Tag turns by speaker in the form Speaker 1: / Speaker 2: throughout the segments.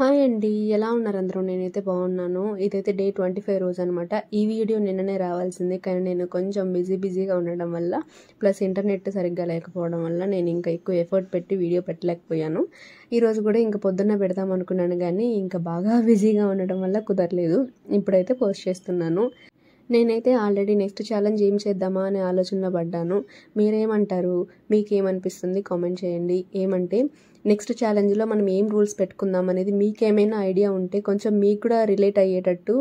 Speaker 1: hi అండి ఎలా ఉన్నారు అందరూ నేనైతే బాగున్నాను ఇదైతే డే ట్వంటీ ఫైవ్ రోజు అనమాట ఈ వీడియో నిన్ననే రావాల్సింది కానీ నేను కొంచెం బిజీ బిజీగా ఉండడం వల్ల ప్లస్ ఇంటర్నెట్ సరిగ్గా లేకపోవడం వల్ల నేను ఇంకా ఎక్కువ ఎఫర్ట్ పెట్టి వీడియో పెట్టలేకపోయాను ఈరోజు కూడా ఇంకా పొద్దున్న పెడదాం అనుకున్నాను కానీ ఇంకా బాగా బిజీగా ఉండడం వల్ల కుదరలేదు ఇప్పుడైతే పోస్ట్ చేస్తున్నాను నేనైతే ఆల్రెడీ నెక్స్ట్ ఛాలెంజ్ ఏం చేద్దామా అనే ఆలోచనలో పడ్డాను మీరేమంటారు మీకేమనిపిస్తుంది కామెంట్ చేయండి ఏమంటే నెక్స్ట్ ఛాలెంజ్లో మనం ఏం రూల్స్ పెట్టుకుందాం అనేది మీకేమైనా ఐడియా ఉంటే కొంచెం మీకు కూడా రిలేట్ అయ్యేటట్టు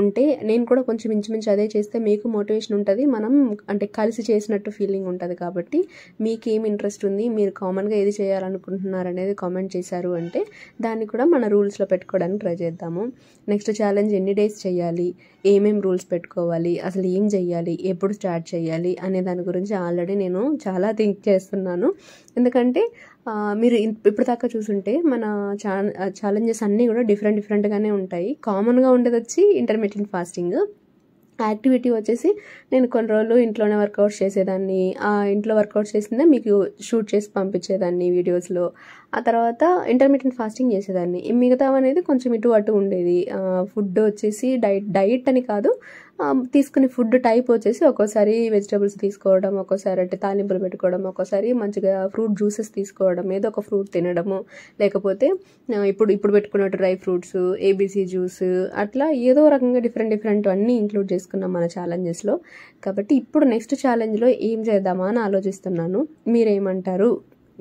Speaker 1: ఉంటే నేను కూడా కొంచెం ఇంచుమించు అదే చేస్తే మీకు మోటివేషన్ ఉంటుంది మనం అంటే కలిసి చేసినట్టు ఫీలింగ్ ఉంటుంది కాబట్టి మీకు ఏం ఇంట్రెస్ట్ ఉంది మీరు కామన్గా ఏది చేయాలనుకుంటున్నారు అనేది కామెంట్ చేశారు అంటే దాన్ని కూడా మన రూల్స్లో పెట్టుకోవడానికి ట్రై చేద్దాము నెక్స్ట్ ఛాలెంజ్ ఎన్ని డేస్ చేయాలి ఏమేమి రూల్స్ పెట్టుకోవాలి అసలు ఏం చేయాలి ఎప్పుడు స్టార్ట్ చేయాలి అనే దాని గురించి ఆల్రెడీ నేను చాలా థింక్ చేస్తున్నాను ఎందుకంటే మీరు ఇప్పటిదాకా చూసుంటే మన ఛాలెంజెస్ అన్నీ కూడా డిఫరెంట్ డిఫరెంట్గానే ఉంటాయి కామన్గా ఉండేది వచ్చి ఇంటర్మీడియట్ ఫాస్టింగ్ యాక్టివిటీ వచ్చేసి నేను కొన్ని రోజులు ఇంట్లోనే వర్కౌట్స్ చేసేదాన్ని ఆ ఇంట్లో వర్కౌట్ చేసిందే మీకు షూట్ చేసి పంపించేదాన్ని వీడియోస్లో ఆ తర్వాత ఇంటర్మీడియట్ ఫాస్టింగ్ చేసేదాన్ని మిగతా అనేది కొంచెం ఇటు అటు ఉండేది ఫుడ్ వచ్చేసి డైట్ డైట్ అని కాదు తీసుకునే ఫుడ్ టైప్ వచ్చేసి ఒక్కోసారి వెజిటబుల్స్ తీసుకోవడం ఒక్కోసారి అంటే తాలింపులు పెట్టుకోవడం ఒక్కోసారి మంచిగా ఫ్రూట్ జ్యూసెస్ తీసుకోవడం ఏదో ఒక ఫ్రూట్ తినడము లేకపోతే ఇప్పుడు ఇప్పుడు పెట్టుకున్నట్టు డ్రై ఫ్రూట్స్ ఏబీసీ జ్యూస్ అట్లా ఏదో రకంగా డిఫరెంట్ డిఫరెంట్ అన్నీ ఇంక్లూడ్ చేసుకున్నాం మన ఛాలెంజెస్లో కాబట్టి ఇప్పుడు నెక్స్ట్ ఛాలెంజ్లో ఏం చేద్దామా అని ఆలోచిస్తున్నాను మీరేమంటారు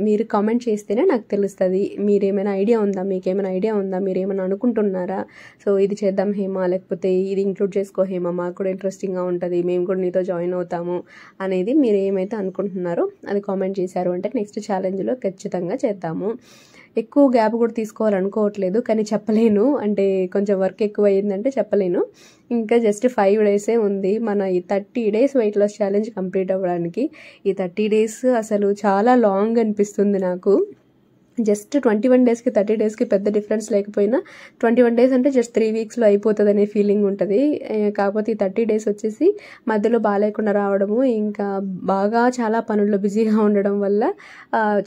Speaker 1: మీరు కామెంట్ చేస్తేనే నాకు తెలుస్తుంది మీరేమైనా ఐడియా ఉందా మీకు ఏమైనా ఐడియా ఉందా మీరు ఏమైనా అనుకుంటున్నారా సో ఇది చేద్దాం హేమా లేకపోతే ఇది ఇంక్లూడ్ చేసుకో హేమా మాకు కూడా ఇంట్రెస్టింగ్గా ఉంటుంది మేము కూడా నీతో జాయిన్ అవుతాము అనేది మీరు ఏమైతే అనుకుంటున్నారో అది కామెంట్ చేశారు అంటే నెక్స్ట్ ఛాలెంజ్లో ఖచ్చితంగా చేద్దాము ఎక్కువ గ్యాప్ కూడా తీసుకోవాలనుకోవట్లేదు కానీ చెప్పలేను అంటే కొంచెం వర్క్ ఎక్కువ అయ్యిందంటే చెప్పలేను ఇంకా జస్ట్ ఫైవ్ డేసే ఉంది మన ఈ thirty days weight loss challenge complete అవ్వడానికి ఈ థర్టీ డేస్ అసలు చాలా లాంగ్ అనిపిస్తుంది నాకు జస్ట్ ట్వంటీ వన్ డేస్కి థర్టీ డేస్కి పెద్ద డిఫరెన్స్ లేకపోయినా ట్వంటీ వన్ డేస్ అంటే జస్ట్ త్రీ వీక్స్లో అయిపోతుంది అనే ఫీలింగ్ ఉంటుంది కాకపోతే ఈ థర్టీ డేస్ వచ్చేసి మధ్యలో బాగాలేకుండా రావడము ఇంకా బాగా చాలా పనుల్లో బిజీగా ఉండడం వల్ల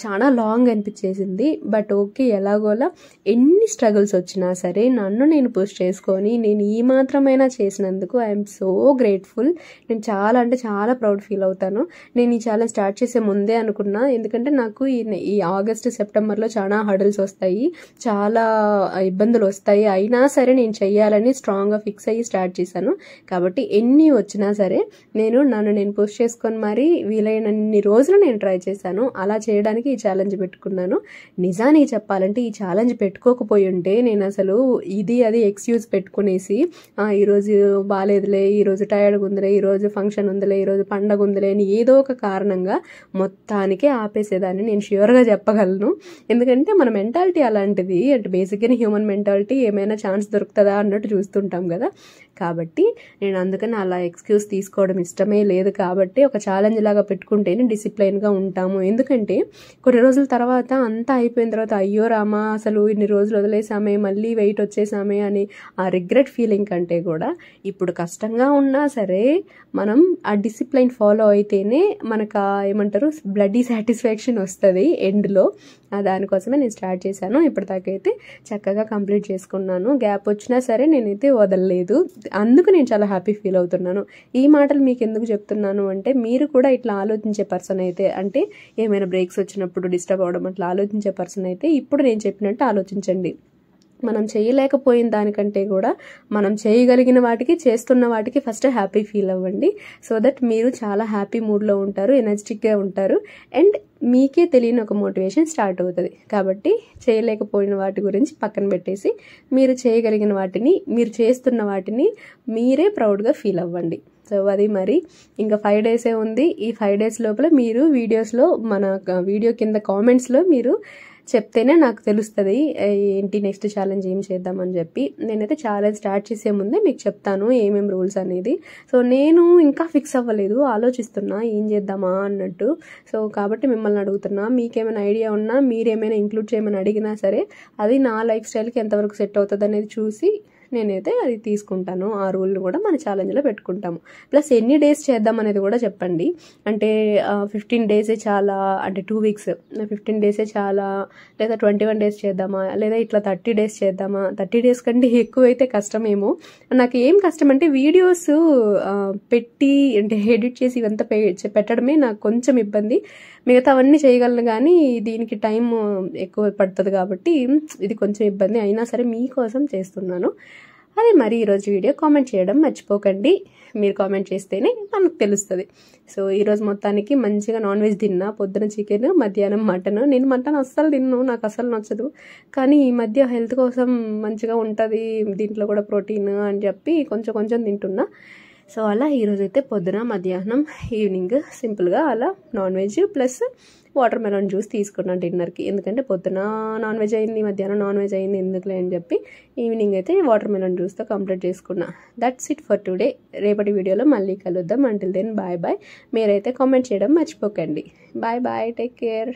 Speaker 1: చాలా లాంగ్ అనిపించేసింది బట్ ఓకే ఎలాగోలా ఎన్ని స్ట్రగుల్స్ వచ్చినా సరే నన్ను నేను పుష్ చేసుకొని నేను ఈ మాత్రమైనా చేసినందుకు ఐఎమ్ సో గ్రేట్ఫుల్ నేను చాలా అంటే చాలా ప్రౌడ్ ఫీల్ అవుతాను నేను ఈ ఛాలెంజ్ స్టార్ట్ చేసే ముందే అనుకున్నా ఎందుకంటే నాకు ఈ ఆగస్ట్ సెప్టెంబర్ కస్టమర్లో చాలా హడల్స్ వస్తాయి చాలా ఇబ్బందులు వస్తాయి అయినా సరే నేను చేయాలని స్ట్రాంగ్గా ఫిక్స్ అయ్యి స్టార్ట్ చేశాను కాబట్టి ఎన్ని వచ్చినా సరే నేను నన్ను నేను పుష్ చేసుకొని మరీ వీలైనన్ని రోజులు నేను ట్రై చేశాను అలా చేయడానికి ఈ ఛాలెంజ్ పెట్టుకున్నాను నిజానికి చెప్పాలంటే ఈ ఛాలెంజ్ పెట్టుకోకపోయి ఉంటే నేను అసలు ఇది అది ఎక్స్క్యూజ్ పెట్టుకునేసి ఈరోజు బాగాలేదులే ఈరోజు టైర్డ్గా ఉందిలే ఈరోజు ఫంక్షన్ ఉందిలే ఈరోజు పండగ ఉందిలే అని ఏదో ఒక కారణంగా మొత్తానికే ఆపేసేదాన్ని నేను ష్యూర్గా చెప్పగలను ఎందుకంటే మన మెంటాలిటీ అలాంటిది అంటే బేసిక్గా హ్యూమన్ మెంటాలిటీ ఏమైనా ఛాన్స్ దొరుకుతుందా అన్నట్టు చూస్తుంటాం కదా కాబట్టి నేను అందుకని అలా ఎక్స్క్యూజ్ తీసుకోవడం ఇష్టమే లేదు కాబట్టి ఒక ఛాలెంజ్ లాగా పెట్టుకుంటేనే డిసిప్లైన్గా ఉంటాము ఎందుకంటే కొన్ని రోజుల తర్వాత అంతా అయిపోయిన తర్వాత అయ్యో రామా అసలు ఇన్ని రోజులు వదిలేసామే మళ్ళీ వెయిట్ వచ్చేసామే అని ఆ రిగ్రెట్ ఫీలింగ్ కంటే కూడా ఇప్పుడు కష్టంగా ఉన్నా సరే మనం ఆ డిసిప్లైన్ ఫాలో అయితేనే మనకు ఏమంటారు బ్లడ్డీ సాటిస్ఫాక్షన్ వస్తుంది ఎండ్లో దానికోసమే నేను స్టార్ట్ చేశాను అయితే చక్కగా కంప్లీట్ చేసుకున్నాను గ్యాప్ వచ్చినా సరే నేనైతే వదలలేదు అందుకు నేను చాలా హ్యాపీ ఫీల్ అవుతున్నాను ఈ మాటలు మీకు ఎందుకు చెప్తున్నాను అంటే మీరు కూడా ఇట్లా ఆలోచించే పర్సన్ అయితే అంటే ఏమైనా బ్రేక్స్ వచ్చినప్పుడు డిస్టర్బ్ అవడం అట్లా ఆలోచించే పర్సన్ అయితే ఇప్పుడు నేను చెప్పినట్టు ఆలోచించండి మనం చేయలేకపోయిన దానికంటే కూడా మనం చేయగలిగిన వాటికి చేస్తున్న వాటికి ఫస్ట్ హ్యాపీ ఫీల్ అవ్వండి సో దట్ మీరు చాలా హ్యాపీ మూడ్లో ఉంటారు ఎనర్జెటిక్గా ఉంటారు అండ్ మీకే తెలియని ఒక మోటివేషన్ స్టార్ట్ అవుతుంది కాబట్టి చేయలేకపోయిన వాటి గురించి పక్కన పెట్టేసి మీరు చేయగలిగిన వాటిని మీరు చేస్తున్న వాటిని మీరే ప్రౌడ్గా ఫీల్ అవ్వండి సో అది మరి ఇంకా ఫైవ్ డేసే ఉంది ఈ ఫైవ్ డేస్ లోపల మీరు వీడియోస్లో మన వీడియో కింద కామెంట్స్లో మీరు చెప్తేనే నాకు తెలుస్తుంది ఏంటి నెక్స్ట్ ఛాలెంజ్ ఏం చేద్దామని చెప్పి నేనైతే ఛాలెంజ్ స్టార్ట్ చేసే ముందే మీకు చెప్తాను ఏమేమి రూల్స్ అనేది సో నేను ఇంకా ఫిక్స్ అవ్వలేదు ఆలోచిస్తున్నా ఏం చేద్దామా అన్నట్టు సో కాబట్టి మిమ్మల్ని అడుగుతున్నా మీకేమైనా ఐడియా ఉన్నా మీరేమైనా ఇంక్లూడ్ చేయమని అడిగినా సరే అది నా లైఫ్ స్టైల్కి ఎంతవరకు సెట్ అవుతుంది అనేది చూసి నేనైతే అది తీసుకుంటాను ఆ రూల్ని కూడా మన ఛాలెంజ్లో పెట్టుకుంటాము ప్లస్ ఎన్ని డేస్ చేద్దాం అనేది కూడా చెప్పండి అంటే ఫిఫ్టీన్ డేసే చాలా అంటే టూ వీక్స్ ఫిఫ్టీన్ డేసే చాలా లేదా ట్వంటీ వన్ డేస్ చేద్దామా లేదా ఇట్లా థర్టీ డేస్ చేద్దామా థర్టీ డేస్ కంటే ఎక్కువైతే కష్టమేమో నాకు ఏం కష్టం అంటే వీడియోస్ పెట్టి అంటే ఎడిట్ చేసి ఇవంతా పెట్టడమే నాకు కొంచెం ఇబ్బంది మిగతావన్నీ చేయగలను కానీ దీనికి టైం ఎక్కువ పడుతుంది కాబట్టి ఇది కొంచెం ఇబ్బంది అయినా సరే మీకోసం చేస్తున్నాను అది మరి ఈరోజు వీడియో కామెంట్ చేయడం మర్చిపోకండి మీరు కామెంట్ చేస్తేనే మనకు తెలుస్తుంది సో ఈరోజు మొత్తానికి మంచిగా నాన్ వెజ్ తిన్నా పొద్దున చికెన్ మధ్యాహ్నం మటన్ నేను మటన్ అస్సలు తిన్ను నాకు అస్సలు నచ్చదు కానీ ఈ మధ్య హెల్త్ కోసం మంచిగా ఉంటుంది దీంట్లో కూడా ప్రోటీన్ అని చెప్పి కొంచెం కొంచెం తింటున్నా సో అలా ఈరోజైతే పొద్దున మధ్యాహ్నం ఈవినింగ్ సింపుల్గా అలా non veg plus watermelon juice తీసుకున్నాను డిన్నర్కి ఎందుకంటే పొద్దున నాన్ వెజ్ అయింది మధ్యాహ్నం నాన్ వెజ్ అయింది ఎందుకులే అని చెప్పి ఈవినింగ్ అయితే వాటర్ మెలాన్ జ్యూస్తో కంప్లీట్ చేసుకున్నా దట్స్ ఇట్ ఫర్ టుడే రేపటి వీడియోలో మళ్ళీ కలుద్దాం అంటిల్ దెన్ బాయ్ బాయ్ మీరైతే కామెంట్ చేయడం మర్చిపోకండి బాయ్ బాయ్ టేక్ కేర్